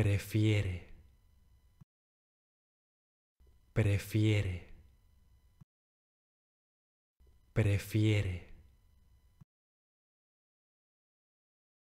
prefiere, prefiere, prefiere.